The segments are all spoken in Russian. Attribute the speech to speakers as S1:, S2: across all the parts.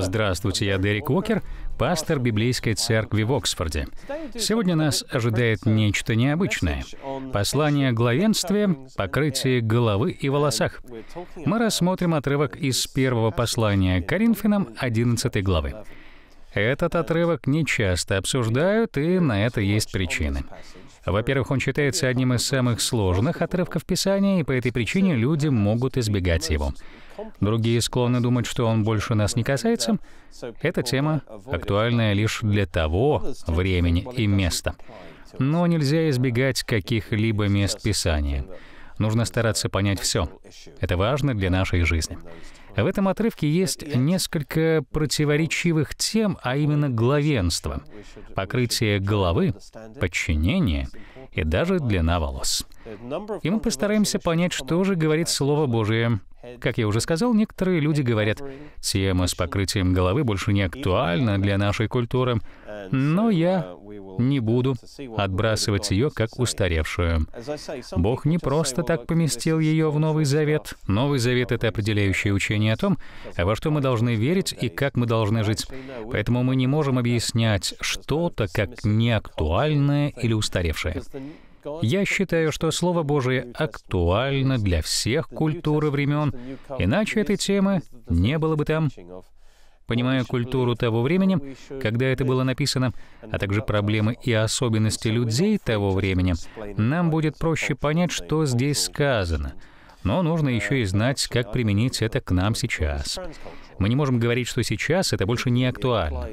S1: Здравствуйте, я Дерек Уокер, пастор Библейской церкви в Оксфорде. Сегодня нас ожидает нечто необычное. Послание о главенстве, покрытие головы и волосах. Мы рассмотрим отрывок из первого послания Коринфянам 11 главы. Этот отрывок не часто обсуждают, и на это есть причины. Во-первых, он считается одним из самых сложных отрывков Писания, и по этой причине люди могут избегать его. Другие склонны думать, что он больше нас не касается. Эта тема актуальна лишь для того времени и места. Но нельзя избегать каких-либо мест Писания. Нужно стараться понять все. Это важно для нашей жизни. В этом отрывке есть несколько противоречивых тем, а именно главенство, покрытие головы, подчинение и даже длина волос. И мы постараемся понять, что же говорит Слово Божие как я уже сказал, некоторые люди говорят, тема с покрытием головы больше не актуальна для нашей культуры, но я не буду отбрасывать ее как устаревшую. Бог не просто так поместил ее в Новый Завет. Новый Завет — это определяющее учение о том, во что мы должны верить и как мы должны жить. Поэтому мы не можем объяснять что-то как неактуальное или устаревшее. Я считаю, что Слово Божие актуально для всех культур и времен, иначе этой темы не было бы там. Понимая культуру того времени, когда это было написано, а также проблемы и особенности людей того времени, нам будет проще понять, что здесь сказано — но нужно еще и знать, как применить это к нам сейчас. Мы не можем говорить, что сейчас это больше не актуально.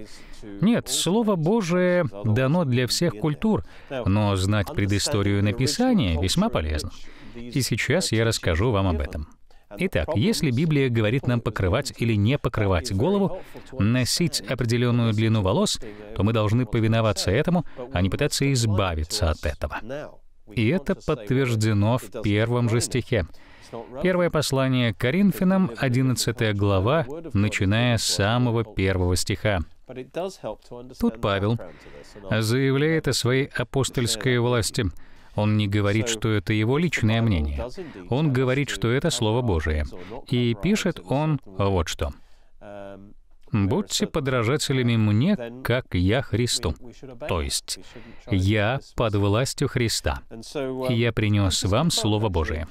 S1: Нет, Слово Божие дано для всех культур, но знать предысторию написания весьма полезно. И сейчас я расскажу вам об этом. Итак, если Библия говорит нам покрывать или не покрывать голову, носить определенную длину волос, то мы должны повиноваться этому, а не пытаться избавиться от этого. И это подтверждено в первом же стихе. Первое послание к Коринфянам, 11 глава, начиная с самого первого стиха. Тут Павел заявляет о своей апостольской власти. Он не говорит, что это его личное мнение. Он говорит, что это Слово Божие. И пишет он вот что. Будьте подражателями мне, как я Христу. То есть, я под властью Христа. И я принес вам Слово Божие.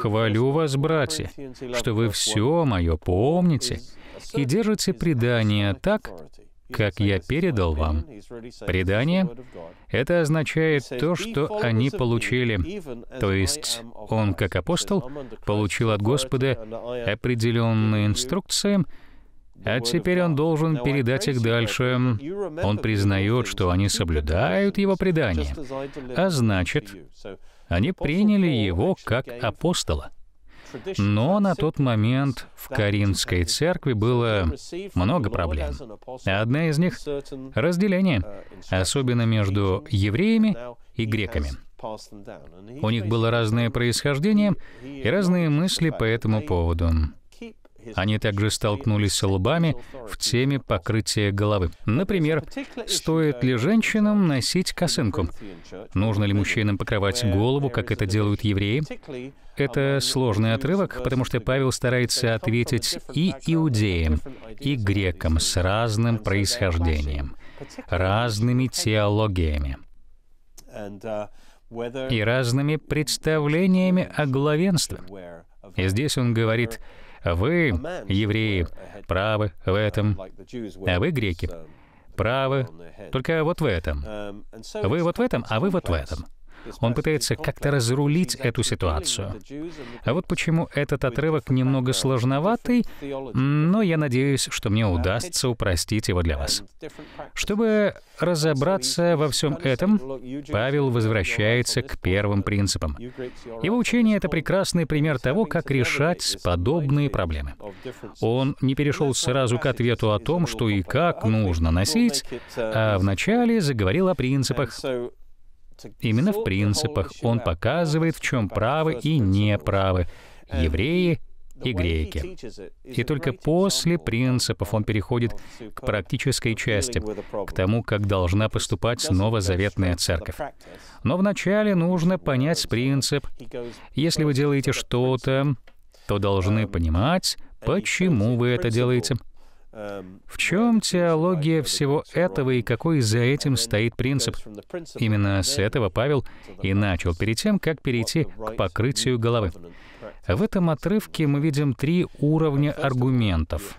S1: Хвалю вас, братья, что вы все мое помните и держите предание так, как я передал вам. Предание — это означает то, что они получили. То есть он, как апостол, получил от Господа определенные инструкции — а теперь он должен передать их дальше. Он признает, что они соблюдают его предание, а значит, они приняли его как апостола. Но на тот момент в Каринской церкви было много проблем. Одна из них — разделение, особенно между евреями и греками. У них было разное происхождение и разные мысли по этому поводу. Они также столкнулись лбами в теме покрытия головы. Например, стоит ли женщинам носить косынку? Нужно ли мужчинам покрывать голову, как это делают евреи? Это сложный отрывок, потому что Павел старается ответить и иудеям, и грекам с разным происхождением, разными теологиями и разными представлениями о главенстве. И здесь он говорит, вы, евреи, правы в этом, а вы, греки, правы только вот в этом. Эм, вы вот в этом, а вы вот в этом. Он пытается как-то разрулить эту ситуацию. А вот почему этот отрывок немного сложноватый, но я надеюсь, что мне удастся упростить его для вас. Чтобы разобраться во всем этом, Павел возвращается к первым принципам. Его учение — это прекрасный пример того, как решать подобные проблемы. Он не перешел сразу к ответу о том, что и как нужно носить, а вначале заговорил о принципах. Именно в принципах он показывает, в чем правы и неправы евреи и греки. И только после принципов он переходит к практической части, к тому, как должна поступать новозаветная церковь. Но вначале нужно понять принцип. Если вы делаете что-то, то должны um, понимать, почему вы это делаете — в чем теология всего этого и какой за этим стоит принцип? Именно с этого Павел и начал, перед тем, как перейти к покрытию головы. В этом отрывке мы видим три уровня аргументов.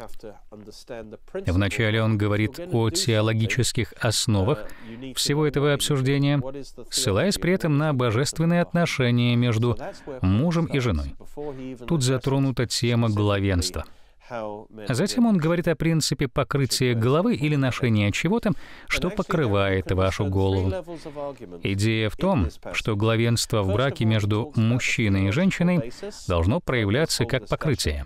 S1: Вначале он говорит о теологических основах всего этого обсуждения, ссылаясь при этом на божественные отношения между мужем и женой. Тут затронута тема главенства — а затем он говорит о принципе покрытия головы или ношения чего-то, что покрывает вашу голову. Идея в том, что главенство в браке между мужчиной и женщиной должно проявляться как покрытие.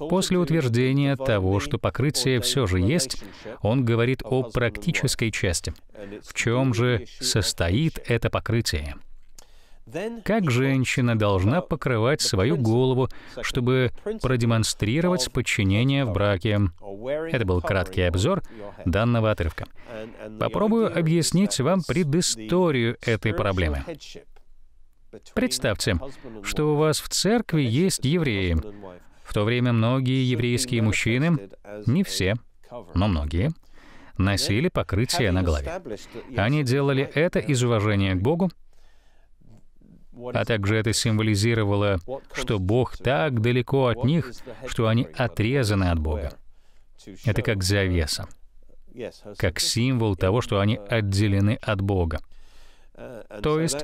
S1: После утверждения того, что покрытие все же есть, он говорит о практической части. В чем же состоит это покрытие? Как женщина должна покрывать свою голову, чтобы продемонстрировать подчинение в браке? Это был краткий обзор данного отрывка. Попробую объяснить вам предысторию этой проблемы. Представьте, что у вас в церкви есть евреи. В то время многие еврейские мужчины, не все, но многие, носили покрытие на голове. Они делали это из уважения к Богу, а также это символизировало, что Бог так далеко от них, что они отрезаны от Бога. Это как завеса, как символ того, что они отделены от Бога. Э, То есть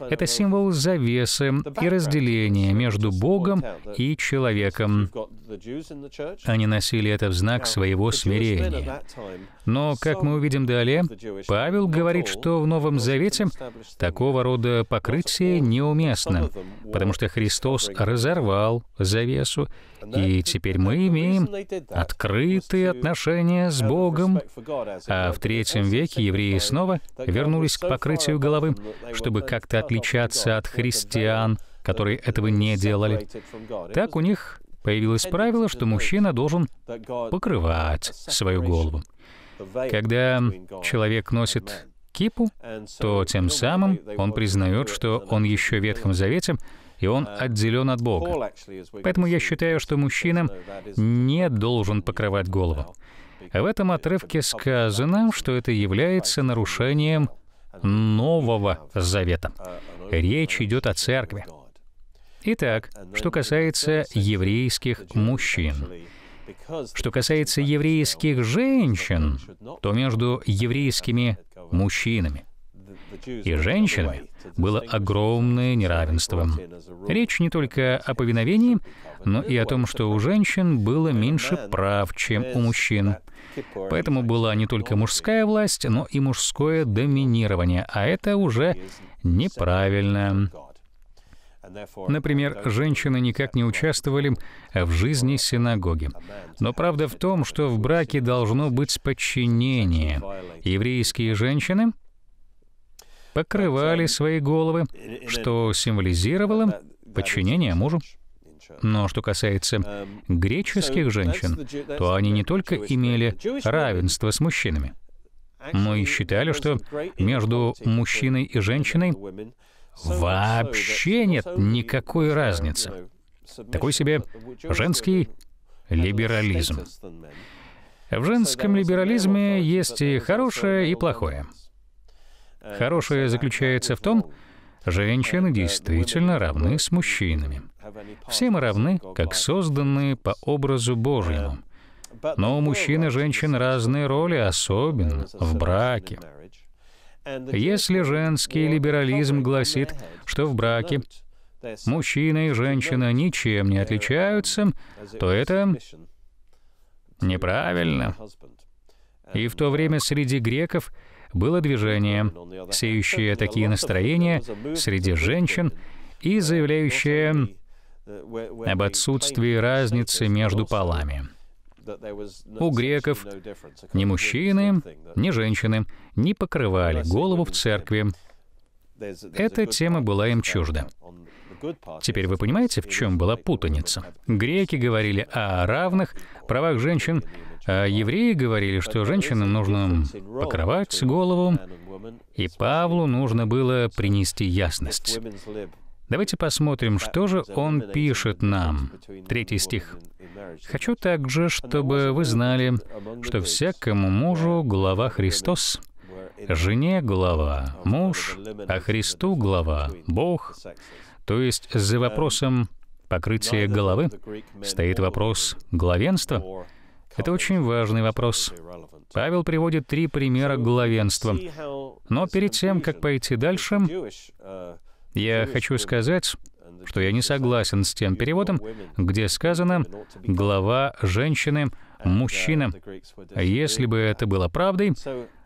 S1: это символ завесы и разделения между Богом и человеком. Они носили это в знак своего смирения. Но, как мы увидим далее, Павел говорит, что в Новом Завете такого рода покрытие неуместно, потому что Христос разорвал завесу, и теперь мы имеем открытые отношения с Богом. А в третьем веке евреи снова вернулись к покрытию головы головы, ну, чтобы как-то отличаться от христиан, которые этого не делали. Так у них появилось правило, что мужчина должен покрывать свою голову. Когда человек носит кипу, то тем самым он признает, что он еще в Ветхом Завете, и он отделен от Бога. Поэтому я считаю, что мужчина не должен покрывать голову. в этом отрывке сказано, что это является нарушением Нового Завета. Речь идет о церкви. Итак, что касается еврейских мужчин. Что касается еврейских женщин, то между еврейскими мужчинами и женщинами было огромное неравенство. Речь не только о повиновении, но и о том, что у женщин было меньше прав, чем у мужчин. Поэтому была не только мужская власть, но и мужское доминирование, а это уже неправильно. Например, женщины никак не участвовали в жизни синагоги. Но правда в том, что в браке должно быть подчинение. Еврейские женщины покрывали свои головы, что символизировало подчинение мужу. Но что касается эм, греческих женщин, то они не только имели равенство с мужчинами. Мы считали, что между мужчиной и женщиной вообще нет никакой разницы. Такой себе женский либерализм. В женском либерализме есть и хорошее, и плохое. Хорошее заключается в том, женщины uh, действительно равны с мужчинами. Все мы равны, как созданные по образу Божьему. Но у мужчин и женщин разные роли, особенно в браке. Если женский либерализм гласит, что в браке мужчина и женщина ничем не отличаются, то это неправильно. И в то время среди греков было движение, сеющее такие настроения среди женщин и заявляющее об отсутствии разницы между полами. У греков ни мужчины, ни женщины не покрывали голову в церкви.
S2: Эта тема
S1: была им чужда. Теперь вы понимаете, в чем была путаница? Греки говорили о равных правах женщин, а евреи говорили, что женщинам нужно покрывать голову, и Павлу нужно было принести ясность. Давайте посмотрим, что же он пишет нам. Третий стих. «Хочу также, чтобы вы знали, что всякому мужу глава Христос, жене глава муж, а Христу глава Бог». То есть за вопросом покрытия головы стоит вопрос главенства. Это очень важный вопрос. Павел приводит три примера главенства. Но перед тем, как пойти дальше, я хочу сказать, что я не согласен с тем переводом, где сказано «глава женщины uh, мужчина». Если бы это было правдой,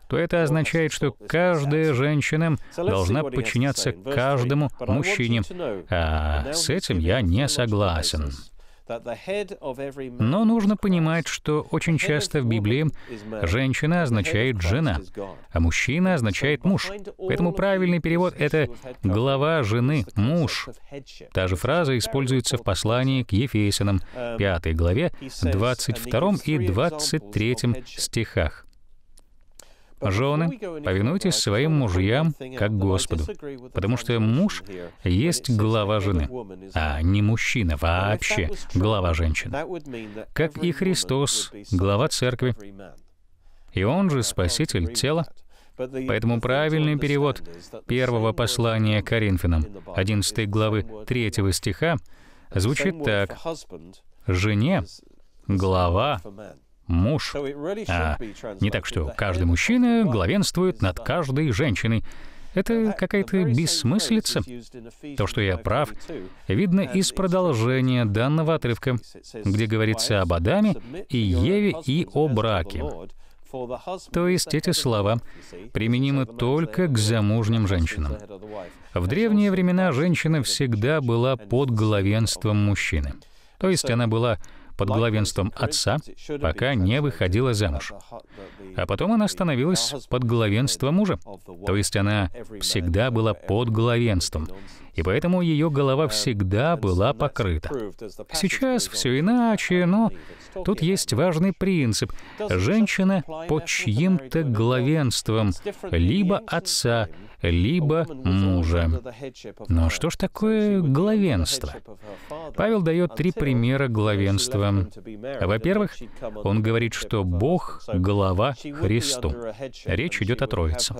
S1: то это означает, что каждая женщина должна подчиняться каждому мужчине. А с этим я не согласен. Но нужно понимать, что очень часто в Библии женщина означает «жена», а мужчина означает «муж». Поэтому правильный перевод — это «глава жены, муж». Та же фраза используется в послании к Ефесянам, 5 um, главе, 22 и 23 стихах. Жены, повинуйтесь своим мужьям, как Господу, потому что муж есть глава жены, а не мужчина вообще глава женщины, как и Христос, глава церкви, и он же спаситель тела, Поэтому правильный перевод первого послания Коринфянам, 11 главы 3 стиха, звучит так. «Жене — глава муж. А не так, что каждый мужчина главенствует над каждой женщиной. Это какая-то бессмыслица. То, что я прав, видно из продолжения данного отрывка, где говорится об Адаме и Еве и о браке. То есть эти слова применимы только к замужним женщинам. В древние времена женщина всегда была под главенством мужчины. То есть она была под главенством отца, пока не выходила замуж. А потом она становилась под главенством мужа, то есть она всегда была под главенством и поэтому ее голова э, всегда была покрыта. Сейчас все иначе, но тут есть важный принцип. Женщина под чьим-то главенством, либо отца, либо мужа. Но что ж такое главенство? Павел дает три примера главенства. Во-первых, он говорит, что Бог — глава Христу. Речь идет о Троице.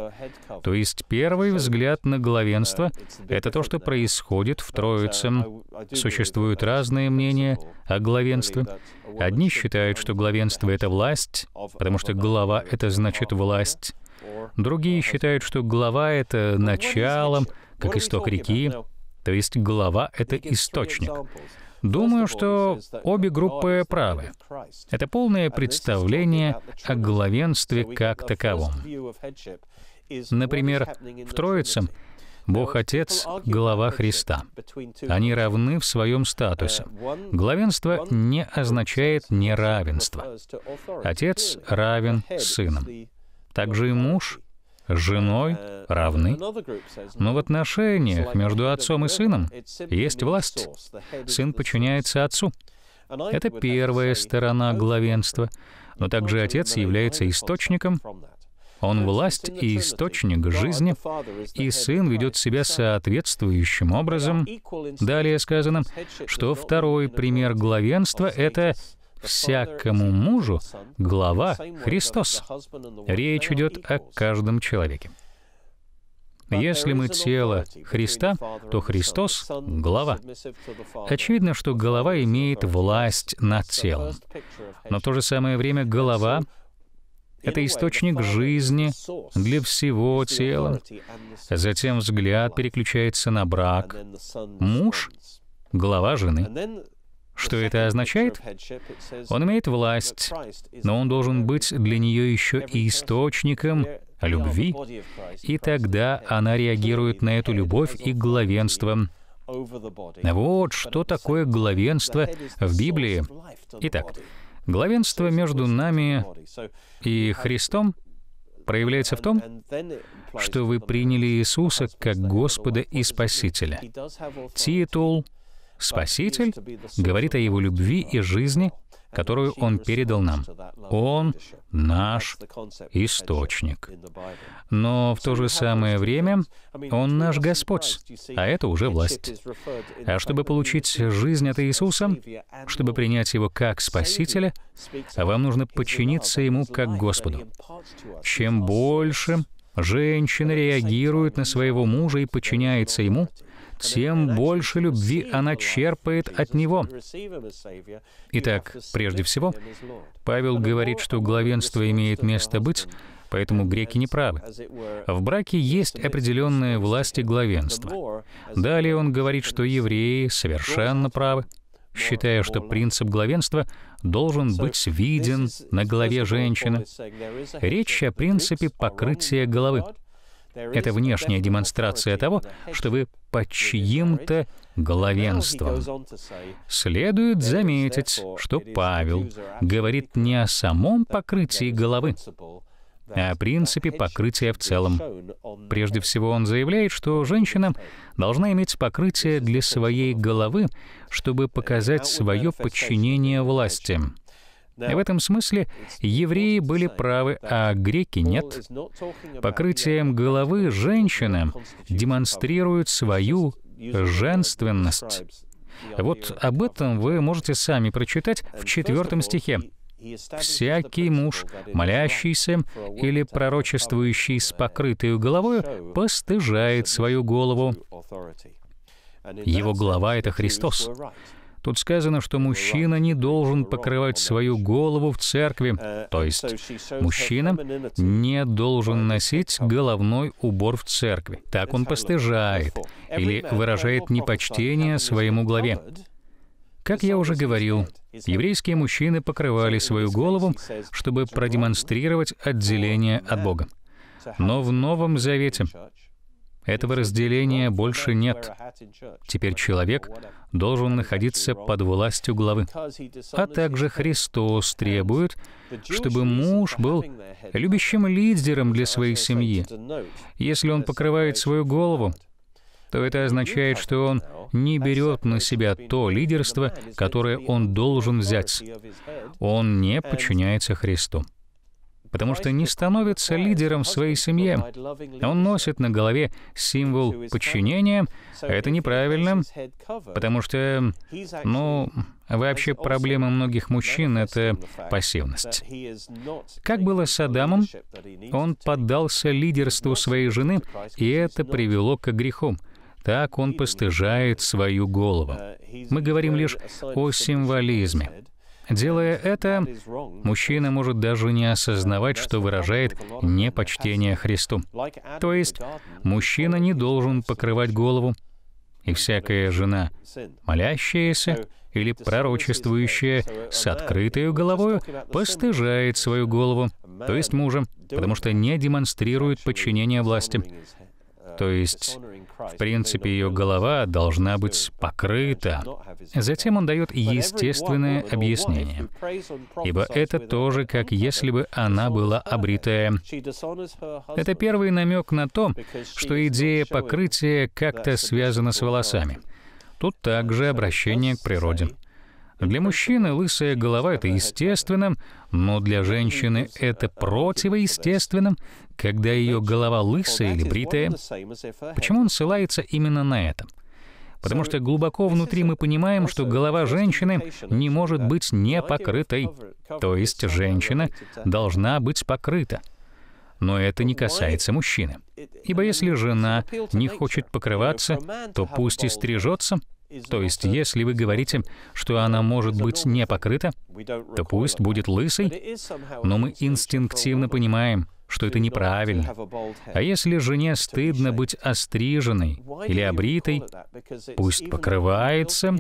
S1: То есть первый взгляд на главенство — это то, что происходит в Троице. Существуют разные мнения о главенстве. Одни считают, что главенство — это власть, потому что глава — это значит власть. Другие считают, что глава — это начало, как исток реки, то есть глава — это источник. Думаю, что обе группы правы. Это полное представление о главенстве как таковом. Например, в Троице Бог Отец — глава Христа. Они равны в своем статусе. Главенство не означает неравенство. Отец равен сыном. Также и муж с женой равны. Но в отношениях между отцом и сыном есть власть. Сын подчиняется отцу. Это первая сторона главенства. Но также отец является источником он власть и источник жизни, и Сын ведет себя соответствующим образом. Далее сказано, что второй пример главенства — это «всякому мужу глава Христос». Речь идет о каждом человеке. Если мы тело Христа, то Христос — глава. Очевидно, что голова имеет власть над телом. Но в то же самое время голова это источник жизни для всего тела. Затем взгляд переключается на брак. Муж — глава жены. Что это означает? Он имеет власть, но он должен быть для нее еще и источником любви, и тогда она реагирует на эту любовь и главенство. Вот что такое главенство в Библии. Итак, Главенство между нами и Христом проявляется в том, что вы приняли Иисуса как Господа и Спасителя. Титул «Спаситель» говорит о Его любви и жизни, которую Он передал нам. Он наш источник. Но в то же самое время Он наш Господь, а это уже власть. А чтобы получить жизнь от Иисуса, чтобы принять Его как Спасителя, вам нужно подчиниться Ему как Господу. Чем больше женщина реагирует на своего мужа и подчиняется ему, тем больше любви она черпает от Него. Итак, прежде всего, Павел говорит, что главенство имеет место быть, поэтому греки не правы. В браке есть определенные власти главенства. Далее он говорит, что евреи совершенно правы, считая, что принцип главенства должен быть виден на голове женщины. Речь о принципе покрытия головы. Это внешняя демонстрация того, что вы под чьим-то главенством. Следует заметить, что Павел говорит не о самом покрытии головы, а о принципе покрытия в целом. Прежде всего, он заявляет, что женщина должна иметь покрытие для своей головы, чтобы показать свое подчинение власти. И в этом смысле евреи были правы, а греки нет. Покрытием головы женщины демонстрируют свою женственность. Вот об этом вы можете сами прочитать в четвертом стихе. «Всякий муж, молящийся или пророчествующий с покрытой головой постыжает свою голову». Его голова — это Христос. Тут сказано, что мужчина не должен покрывать свою голову в церкви, то есть мужчина не должен носить головной убор в церкви. Так он постыжает или выражает непочтение своему главе. Как я уже говорил, еврейские мужчины покрывали свою голову, чтобы продемонстрировать отделение от Бога. Но в Новом Завете этого разделения больше нет. Теперь человек должен находиться под властью главы. А также Христос требует, чтобы муж был любящим лидером для своей семьи. Если он покрывает свою голову, то это означает, что он не берет на себя то лидерство, которое он должен взять. Он не подчиняется Христу потому что не становится лидером в своей семье. Он носит на голове символ подчинения. Это неправильно, потому что, ну, вообще проблема многих мужчин — это пассивность. Как было с Адамом, он поддался лидерству своей жены, и это привело к греху. Так он постыжает свою голову. Мы говорим лишь о символизме. Делая это, мужчина может даже не осознавать, что выражает непочтение Христу. То есть мужчина не должен покрывать голову, и всякая жена, молящаяся или пророчествующая с открытой головой, постыжает свою голову, то есть мужа, потому что не демонстрирует подчинение власти. То есть в принципе, ее голова должна быть покрыта. Затем он дает естественное объяснение, ибо это тоже как если бы она была обритая. Это первый намек на то, что идея покрытия как-то связана с волосами. Тут также обращение к природе. Для мужчины лысая голова — это естественно, но для женщины это uh, противоестественно, когда ее голова лысая или бритая, почему он ссылается именно на это? Потому что глубоко внутри мы понимаем, что голова женщины не может быть не покрытой. То есть женщина должна быть покрыта. Но это не касается мужчины. Ибо если жена не хочет покрываться, то пусть и стрижется, то есть, если вы говорите, что она может быть не покрыта, то пусть будет лысой, но мы инстинктивно понимаем, что это неправильно. А если жене стыдно быть остриженной или обритой, пусть покрывается.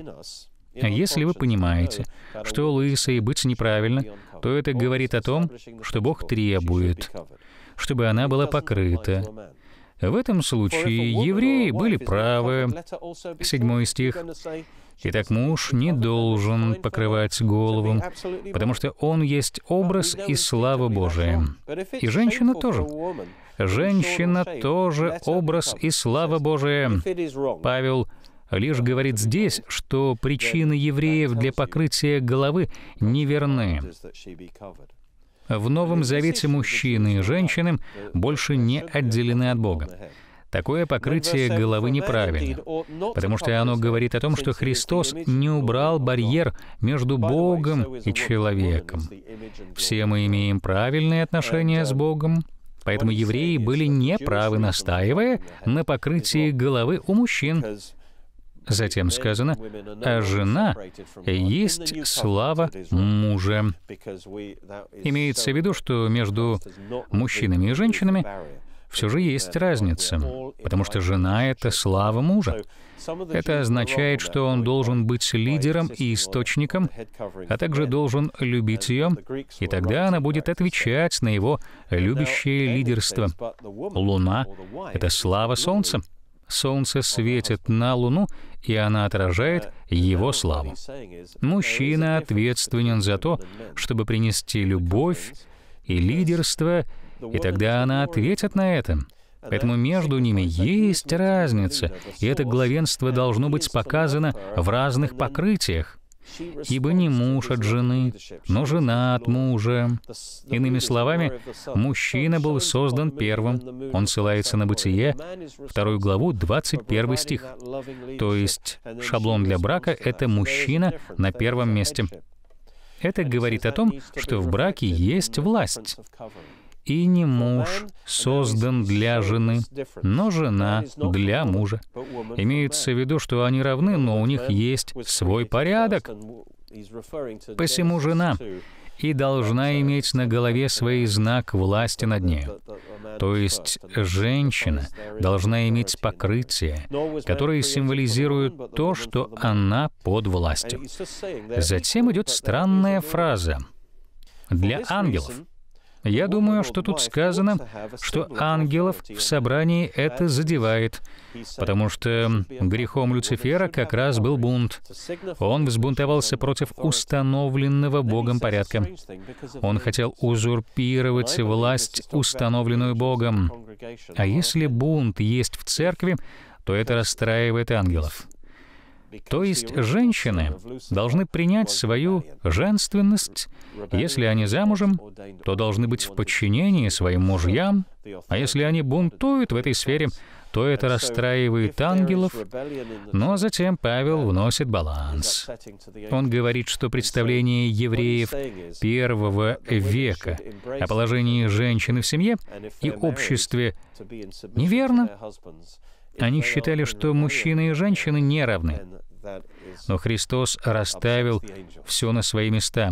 S1: А если вы понимаете, что лысой быть неправильно, то это говорит о том, что Бог требует, чтобы она была покрыта. В этом случае евреи были правы. Седьмой стих. Итак, муж не должен покрывать голову, потому что он есть образ и слава Божия. И женщина тоже. Женщина тоже образ и слава Божия. Павел лишь говорит здесь, что причины евреев для покрытия головы неверны. В Новом Завете мужчины и женщины больше не отделены от Бога. Такое покрытие головы неправильно, потому что оно говорит о том, что Христос не убрал барьер между Богом и человеком. Все мы имеем правильные отношения с Богом, поэтому евреи были неправы, настаивая на покрытии головы у мужчин, Затем сказано, «А жена есть слава мужа». Имеется в виду, что между мужчинами и женщинами все же есть разница, потому что жена — это слава мужа. Это означает, что он должен быть лидером и источником, а также должен любить ее, и тогда она будет отвечать на его любящее лидерство. Луна — это слава Солнца. Солнце светит на Луну, и она отражает его славу. Мужчина ответственен за то, чтобы принести любовь и лидерство — и тогда она ответит на это. Поэтому между ними есть разница, и это главенство должно быть показано в разных покрытиях. Ибо не муж от жены, но жена от мужа. Иными словами, мужчина был создан первым. Он ссылается на Бытие, вторую главу, 21 стих. То есть шаблон для брака — это мужчина на первом месте. Это говорит о том, что в браке есть власть и не муж создан для жены, но жена для мужа. Имеется в виду, что они равны, но у них есть свой порядок. Посему жена и должна иметь на голове свой знак власти над нею. То есть женщина должна иметь покрытие, которое символизирует то, что она под властью. Затем идет странная фраза. Для ангелов я думаю, что тут сказано, что ангелов в собрании это задевает, потому что грехом Люцифера как раз был бунт. Он взбунтовался против установленного Богом порядка. Он хотел узурпировать власть, установленную Богом. А если бунт есть в церкви, то это расстраивает ангелов. То есть женщины должны принять свою женственность. Если они замужем, то должны быть в подчинении своим мужьям, а если они бунтуют в этой сфере, то это расстраивает ангелов. Но затем Павел вносит баланс. Он говорит, что представление евреев первого века о положении женщины в семье и обществе неверно. Они считали, что мужчины и женщины не равны. Но Христос расставил все на свои места.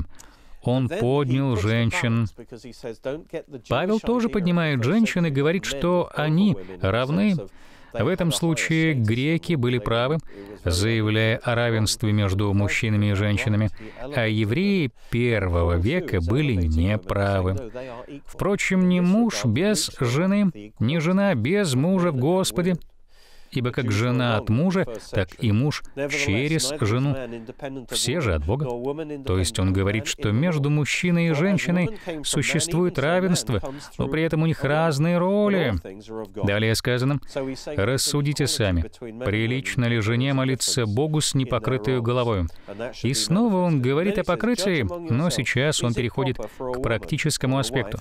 S1: Он поднял женщин. Павел тоже поднимает женщин и говорит, что они равны. В этом случае греки были правы, заявляя о равенстве между мужчинами и женщинами, а евреи первого века были неправы. Впрочем, не муж без жены, не жена без мужа в Господе Ибо как жена от мужа, так и муж через жену. Все же от Бога. То есть он говорит, что между мужчиной и женщиной существует равенство, но при этом у них разные роли. Далее сказано, «Рассудите сами, прилично ли жене молиться Богу с непокрытой головой?» И снова он говорит о покрытии, но сейчас он переходит к практическому аспекту.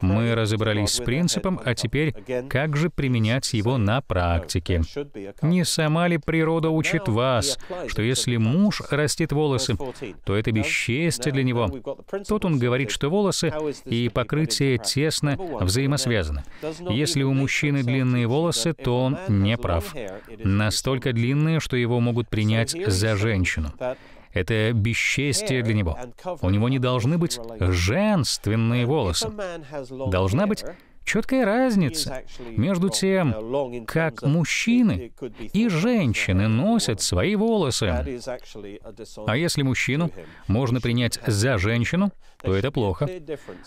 S1: Мы разобрались с принципом, а теперь как же применять его на практике? Не сама ли природа учит вас, что если муж растит волосы, то это бесчестие для него? Тут он говорит, что волосы и покрытие тесно взаимосвязаны. Если у мужчины длинные волосы, то он не прав. Настолько длинные, что его могут принять за женщину. Это бесчестие для него. У него не должны быть женственные волосы. Должна быть четкая разница между тем, как мужчины и женщины носят свои волосы. А если мужчину можно принять за женщину, то это плохо.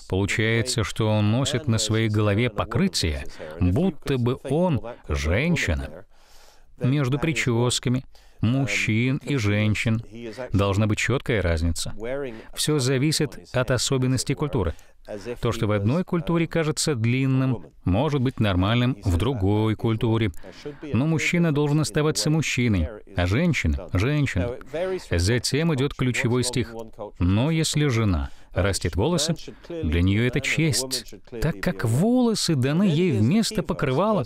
S1: Получается, что он носит на своей голове покрытие, будто бы он женщина. Между прическами мужчин и женщин должна быть четкая разница. Все зависит от особенностей культуры. То, что в одной культуре кажется длинным, может быть нормальным в другой культуре. Но мужчина должен оставаться мужчиной, а женщина — женщиной. Затем идет ключевой стих. «Но если жена растет волосы, для нее это честь, так как волосы даны ей вместо покрывала».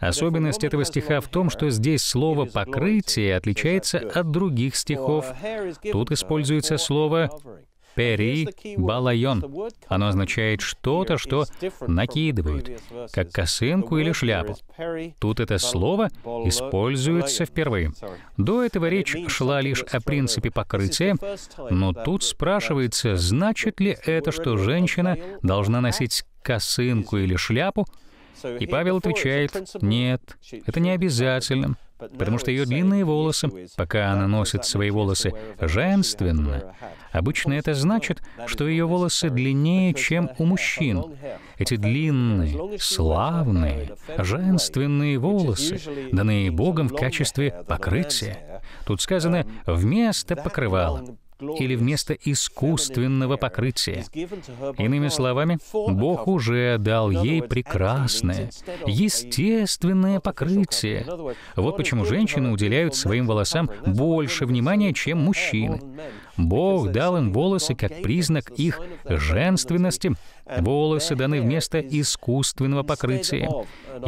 S1: Особенность этого стиха в том, что здесь слово «покрытие» отличается от других стихов. Тут используется слово Пери балайон. Оно означает что-то, что накидывают, как косынку или шляпу. Тут это слово используется впервые. До этого речь шла лишь о принципе покрытия, но тут спрашивается, значит ли это, что женщина должна носить косынку или шляпу, и Павел отвечает, нет, это не обязательно потому что ее длинные волосы, пока она носит свои волосы женственно, обычно это значит, что ее волосы длиннее, чем у мужчин. Эти длинные, славные, женственные волосы, данные Богом в качестве покрытия. Тут сказано «вместо покрывала» или вместо искусственного покрытия. Иными словами, Бог уже дал ей прекрасное, естественное покрытие. Вот почему женщины уделяют своим волосам больше внимания, чем мужчины. Бог дал им волосы как признак их женственности. Волосы даны вместо искусственного покрытия.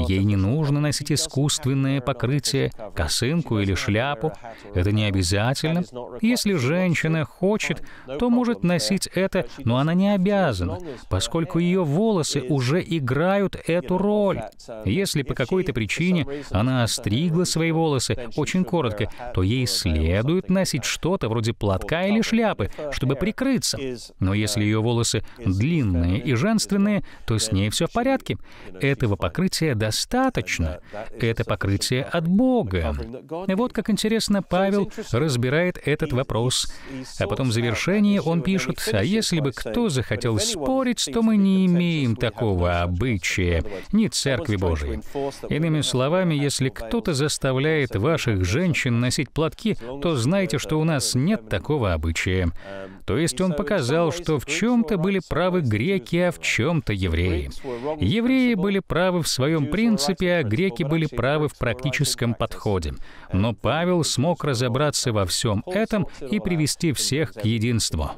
S1: Ей не нужно носить искусственное покрытие, косынку или шляпу. Это не обязательно. Если женщина хочет, то может носить это, но она не обязана, поскольку ее волосы уже играют эту роль. Если по какой-то причине она остригла свои волосы очень коротко, то ей следует носить что-то вроде платка или шляпы, чтобы прикрыться. Но если ее волосы длинные и женственные, то с ней все в порядке. Этого покрытия достаточно. Это покрытие от Бога. И вот как интересно Павел разбирает этот вопрос. А потом в завершении он пишет, «А если бы кто захотел спорить, то мы не имеем такого обычая, ни Церкви Божией». Иными словами, если кто-то заставляет ваших женщин носить платки, то знайте, что у нас нет такого обычая обычаи. То есть он показал, что в чем-то были правы греки, а в чем-то евреи. Евреи были правы в своем принципе, а греки были правы в практическом подходе. Но Павел смог разобраться во всем этом и привести всех к единству.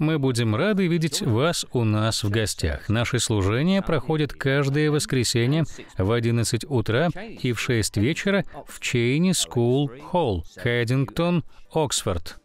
S1: Мы будем рады видеть вас у нас в гостях. Наши служения проходят каждое воскресенье в 11 утра и в 6 вечера в Чейни Скул Холл, Хэддингтон, Оксфорд.